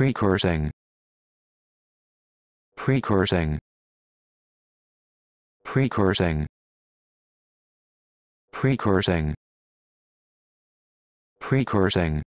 precursing precursing precursing precursing precursing